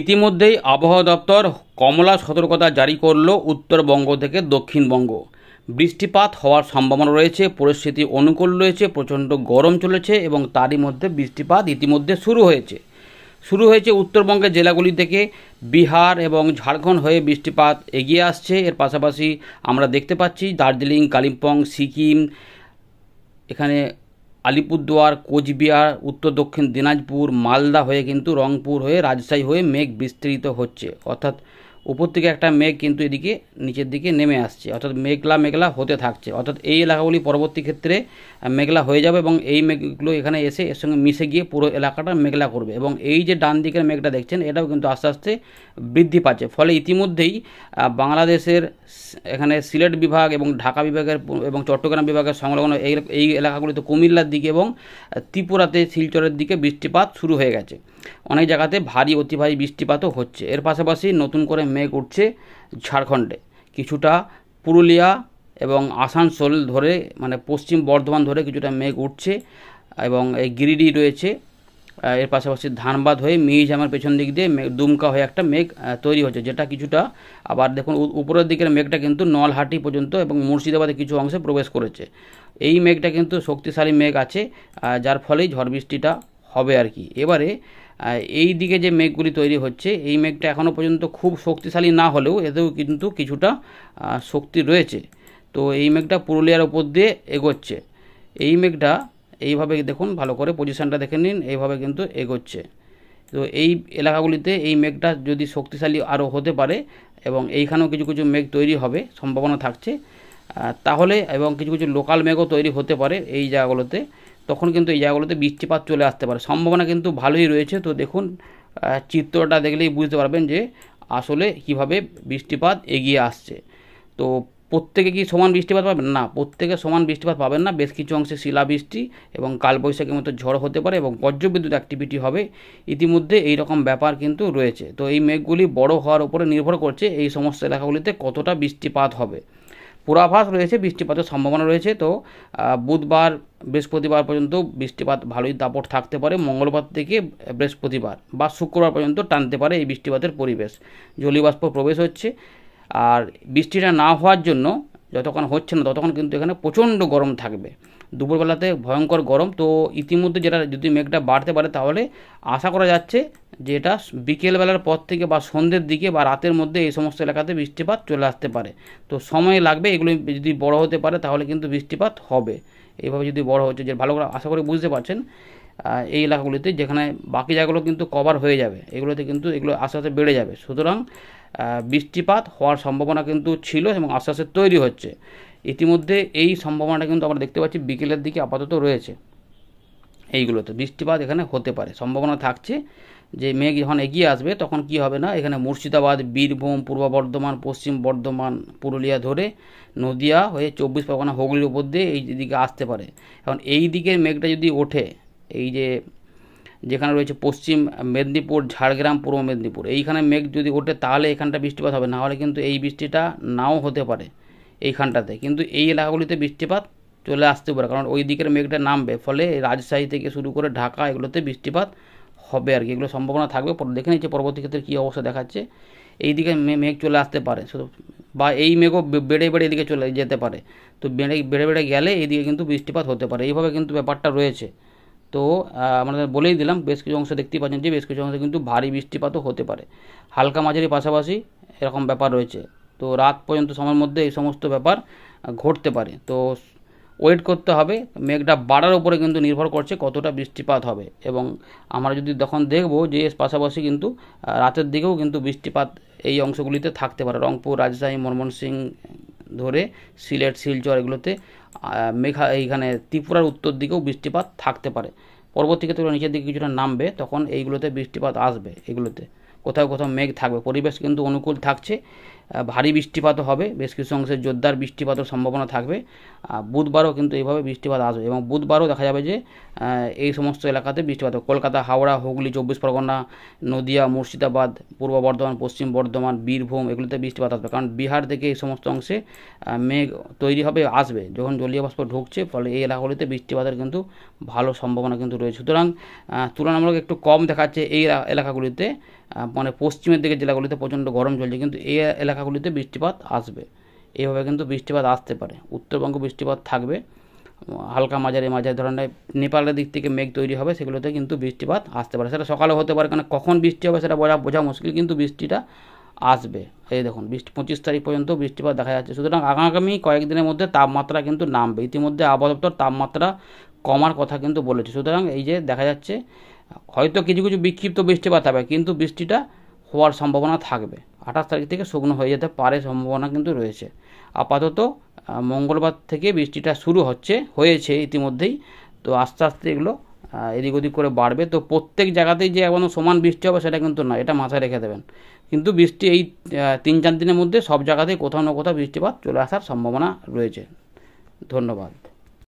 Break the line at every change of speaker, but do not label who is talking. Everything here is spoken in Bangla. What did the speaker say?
ইতিমধ্যেই আবহাওয়া দপ্তর কমলা সতর্কতা জারি করল উত্তরবঙ্গ থেকে দক্ষিণবঙ্গ বৃষ্টিপাত হওয়ার সম্ভাবনা রয়েছে পরিস্থিতি অনুকূল রয়েছে প্রচণ্ড গরম চলেছে এবং তারই মধ্যে বৃষ্টিপাত ইতিমধ্যে শুরু হয়েছে শুরু হয়েছে উত্তরবঙ্গের জেলাগুলি থেকে বিহার এবং ঝাড়খণ্ড হয়ে বৃষ্টিপাত এগিয়ে আসছে এর পাশাপাশি আমরা দেখতে পাচ্ছি দার্জিলিং কালিম্পং সিকিম এখানে আলিপুরদুয়ার কোচবিহার উত্তর দক্ষিণ দিনাজপুর মালদা হয়ে কিন্তু রংপুর হয়ে রাজশাহী হয়ে মেঘ বিস্তৃত হচ্ছে অর্থাৎ উপর থেকে একটা মেঘ কিন্তু এদিকে নিচের দিকে নেমে আসছে অর্থাৎ মেঘলা মেঘলা হতে থাকছে অর্থাৎ এই এলাকাগুলি পরবর্তী ক্ষেত্রে মেঘলা হয়ে যাবে এবং এই মেঘগুলো এখানে এসে এর সঙ্গে মিশে গিয়ে পুরো এলাকাটা মেঘলা করবে এবং এই যে ডান দিকের মেঘটা দেখছেন এটাও কিন্তু আস্তে আস্তে বৃদ্ধি পাচ্ছে ফলে ইতিমধ্যেই বাংলাদেশের এখানে সিলেট বিভাগ এবং ঢাকা বিভাগের এবং চট্টগ্রাম বিভাগের সংলগ্ন এই এই এলাকাগুলিতে কুমিল্লার দিকে এবং ত্রিপুরাতে শিলচরের দিকে বৃষ্টিপাত শুরু হয়ে গেছে অনেক জায়গাতে ভারী অতি ভারী বৃষ্টিপাতও হচ্ছে এর পাশাপাশি নতুন করে মেঘ উঠছে ঝাড়খণ্ডে কিছুটা পুরুলিয়া এবং আসানসোল ধরে মানে পশ্চিম বর্ধমান ধরে কিছুটা মেঘ উঠছে এবং এই গিরিডি রয়েছে এর পাশাপাশি ধানবাদ হয়ে আমার পেছন দিক দিয়ে দুমকা হয়ে একটা মেঘ তৈরি হচ্ছে যেটা কিছুটা আবার দেখুন উপরের দিকের মেঘটা কিন্তু নলহাটি পর্যন্ত এবং মুর্শিদাবাদের কিছু অংশে প্রবেশ করেছে এই মেঘটা কিন্তু শক্তিশালী মেঘ আছে যার ফলেই ঝড় বৃষ্টিটা হবে আর কি এবারে এই দিকে যে মেঘগুলি তৈরি হচ্ছে এই মেঘটা এখনও পর্যন্ত খুব শক্তিশালী না হলেও এতেও কিন্তু কিছুটা শক্তি রয়েছে তো এই মেঘটা পুরুলিয়ার ওপর দিয়ে এগোচ্ছে এই মেঘটা এইভাবে দেখুন ভালো করে পজিশানটা দেখে নিন এইভাবে কিন্তু এগোচ্ছে তো এই এলাকাগুলিতে এই মেঘটা যদি শক্তিশালী আরও হতে পারে এবং এইখানেও কিছু কিছু মেঘ তৈরি হবে সম্ভাবনা থাকছে তাহলে এবং কিছু কিছু লোকাল মেঘও তৈরি হতে পারে এই জায়গাগুলোতে তখন কিন্তু এই জায়গাগুলোতে বৃষ্টিপাত চলে আসতে পারে সম্ভাবনা কিন্তু ভালোই রয়েছে তো দেখুন চিত্রটা দেখলেই বুঝতে পারবেন যে আসলে কিভাবে বৃষ্টিপাত এগিয়ে আসছে তো প্রত্যেকে কি সমান বৃষ্টিপাত পাবেন না প্রত্যেকে সমান বৃষ্টিপাত পাবেন না বেশ কিছু অংশে শিলাবৃষ্টি এবং কালবৈশাখীর মতো ঝড় হতে পারে এবং বজ্রবিদ্যুৎ অ্যাক্টিভিটি হবে ইতিমধ্যে এই রকম ব্যাপার কিন্তু রয়েছে তো এই মেঘগুলি বড় হওয়ার উপরে নির্ভর করছে এই সমস্ত এলাকাগুলিতে কতটা বৃষ্টিপাত হবে পূর্বাভাস রয়েছে বৃষ্টিপাতের সম্ভাবনা রয়েছে তো বুধবার বৃহস্পতিবার পর্যন্ত বৃষ্টিপাত ভালোই দাপট থাকতে পারে মঙ্গলবার থেকে বৃহস্পতিবার বা শুক্রবার পর্যন্ত টানতে পারে এই বৃষ্টিপাতের পরিবেশ জলীয়বাষ্প প্রবেশ হচ্ছে আর বৃষ্টিটা না হওয়ার জন্য যতক্ষণ হচ্ছে না ততক্ষণ কিন্তু এখানে প্রচণ্ড গরম থাকবে দুপুরবেলাতে ভয়ঙ্কর গরম তো ইতিমধ্যে যেটা যদি মেঘটা বাড়তে পারে তাহলে আশা করা যাচ্ছে যে এটা বিকেলবেলার পর থেকে বা সন্ধ্যের দিকে বা রাতের মধ্যে এই সমস্ত এলাকাতে বৃষ্টিপাত চলে আসতে পারে তো সময় লাগবে এগুলো যদি বড় হতে পারে তাহলে কিন্তু বৃষ্টিপাত হবে এইভাবে যদি বড় হচ্ছে যে ভালো করে আশা করি বুঝতে পারছেন এই এলাকাগুলিতে যেখানে বাকি জায়গাগুলো কিন্তু কভার হয়ে যাবে এগুলোতে কিন্তু এগুলো আস্তে আস্তে বেড়ে যাবে সুতরাং বৃষ্টিপাত হওয়ার সম্ভাবনা কিন্তু ছিল এবং আস্তে আস্তে তৈরি হচ্ছে ইতিমধ্যে এই সম্ভাবনাটা কিন্তু আমরা দেখতে পাচ্ছি বিকেলের দিকে আপাতত রয়েছে এইগুলোতে বৃষ্টিপাত এখানে হতে পারে সম্ভাবনা থাকছে যে মেঘ যখন এগিয়ে আসবে তখন কি হবে না এখানে মুর্শিদাবাদ বীরভূম পূর্ব বর্ধমান পশ্চিম বর্ধমান পুরুলিয়া ধরে নদিয়া হয়ে চব্বিশ পরগনা হুগলির উপর দিয়ে এই দিকে আসতে পারে এখন এই দিকের মেঘটা যদি ওঠে এই যে যেখানে রয়েছে পশ্চিম মেদিনীপুর ঝাড়গ্রাম পূর্ব মেদিনীপুর এইখানে মেঘ যদি ওঠে তাহলে এখানটা বৃষ্টিপাত হবে নাহলে কিন্তু এই বৃষ্টিটা নাও হতে পারে এইখানটাতে কিন্তু এই এলাকাগুলিতে বৃষ্টিপাত চলে আসতে পারে কারণ ওই দিকের মেঘটা নামবে ফলে রাজশাহী থেকে শুরু করে ঢাকা এগুলোতে বৃষ্টিপাত হবে আর কি এগুলো সম্ভাবনা থাকবে দেখে নিচ্ছে পরবর্তী ক্ষেত্রে কী অবস্থা দেখাচ্ছে এই দিকে মেঘ চলে আসতে পারে শুধু বা এই মেঘও বেড়ে বেড়ে এদিকে চলে যেতে পারে তো বেড়ে বেড়ে বেড়ে গেলে এদিকে কিন্তু বৃষ্টিপাত হতে পারে এইভাবে কিন্তু ব্যাপারটা রয়েছে তো আমরা বলেই দিলাম বেশ কিছু অংশ দেখতেই পাচ্ছেন যে বেশ কিছু অংশে কিন্তু ভারী বৃষ্টিপাতও হতে পারে হালকা মাঝারি পাশাপাশি এরকম ব্যাপার রয়েছে তো রাত পর্যন্ত সময়ের মধ্যে এই সমস্ত ব্যাপার ঘটতে পারে তো ওয়েট করতে হবে মেঘটা বাড়ার উপরে কিন্তু নির্ভর করছে কতটা বৃষ্টিপাত হবে এবং আমরা যদি তখন দেখব যে পাশাপাশি কিন্তু রাতের দিকেও কিন্তু বৃষ্টিপাত এই অংশগুলিতে থাকতে পারে রংপুর রাজশাহী সিং ধরে সিলেট শিলচর এগুলোতে মেঘা এইখানে ত্রিপুরার উত্তর দিকেও বৃষ্টিপাত থাকতে পারে পর্বত থেকে তোমরা নিচের দিকে কিছুটা নামবে তখন এইগুলোতে বৃষ্টিপাত আসবে এগুলোতে কোথাও কোথাও মেঘ থাকবে পরিবেশ কিন্তু অনুকূল থাকছে ভারী বৃষ্টিপাতও হবে বেশ কিছু অংশে জোরদার বৃষ্টিপাতের সম্ভাবনা থাকবে বুধবারও কিন্তু এইভাবে বৃষ্টিপাত আসবে এবং বুধবারও দেখা যাবে যে এই সমস্ত এলাকাতে বৃষ্টিপাত কলকাতা হাওড়া হুগলি চব্বিশ পরগনা নদিয়া মুর্শিদাবাদ পূর্ব বর্ধমান পশ্চিম বর্ধমান বীরভূম এগুলিতে বৃষ্টিপাত আসবে কারণ বিহার থেকে এই সমস্ত অংশে মেঘ তৈরি হবে আসবে যখন জলীয় বাষ্প ঢুকছে ফলে এই এলাকাগুলিতে বৃষ্টিপাতের কিন্তু ভালো সম্ভাবনা কিন্তু রয়েছে সুতরাং তুলনামূলক একটু কম দেখাচ্ছে এই এলাকাগুলিতে মানে পশ্চিমের দিকে জেলাগুলিতে প্রচণ্ড গরম চলছে কিন্তু এই এলাকা এলাকাগুলিতে বৃষ্টিপাত আসবে এইভাবে কিন্তু বৃষ্টিপাত আসতে পারে উত্তরবঙ্গ বৃষ্টিপাত থাকবে হালকা মাঝারি মাঝারি ধরনের নেপালের দিক থেকে মেঘ তৈরি হবে সেগুলোতে কিন্তু বৃষ্টিপাত আসতে পারে সেটা সকালে হতে পারে কারণ কখন বৃষ্টি হবে সেটা বোঝা বোঝা মুশকিল কিন্তু বৃষ্টিটা আসবে এই দেখুন বৃষ্টি পঁচিশ তারিখ পর্যন্ত বৃষ্টিপাত দেখা যাচ্ছে সুতরাং আগামী কয়েকদিনের মধ্যে তাপমাত্রা কিন্তু নামবে ইতিমধ্যে আবহাওয়া তাপমাত্রা কমার কথা কিন্তু বলেছে সুতরাং এই যে দেখা যাচ্ছে হয়তো কিছু কিছু বিক্ষিপ্ত বৃষ্টিপাত হবে কিন্তু বৃষ্টিটা হওয়ার সম্ভাবনা থাকবে আঠাশ তারিখ থেকে শুকনো হয়ে যেতে পারে সম্ভাবনা কিন্তু রয়েছে আপাতত মঙ্গলবার থেকে বৃষ্টিটা শুরু হচ্ছে হয়েছে ইতিমধ্যেই তো আস্তে আস্তে এগুলো এদিক ওদিক করে বাড়বে তো প্রত্যেক জায়গাতেই যে এখনও সমান বৃষ্টি হবে সেটা কিন্তু না এটা মাথায় রেখে দেবেন কিন্তু বৃষ্টি এই তিন চার দিনের মধ্যে সব জায়গাতেই কোথাও না কোথাও বৃষ্টিপাত চলে আসার সম্ভাবনা রয়েছে ধন্যবাদ